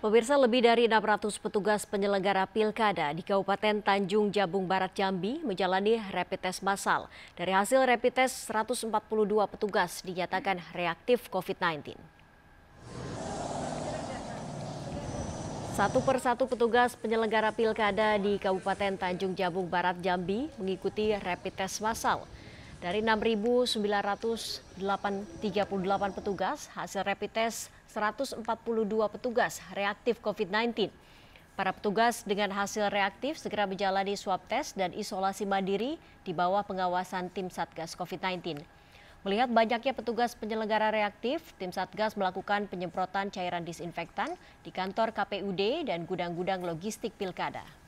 Pemirsa lebih dari 600 petugas penyelenggara pilkada di Kabupaten Tanjung Jabung Barat Jambi menjalani rapid test massal. Dari hasil rapid test, 142 petugas dinyatakan reaktif COVID-19. Satu persatu petugas penyelenggara pilkada di Kabupaten Tanjung Jabung Barat Jambi mengikuti rapid test massal. Dari 6.938 petugas, hasil rapid test 142 petugas reaktif COVID-19. Para petugas dengan hasil reaktif segera menjalani swab test dan isolasi mandiri di bawah pengawasan tim Satgas COVID-19. Melihat banyaknya petugas penyelenggara reaktif, tim Satgas melakukan penyemprotan cairan disinfektan di kantor KPUD dan gudang-gudang logistik pilkada.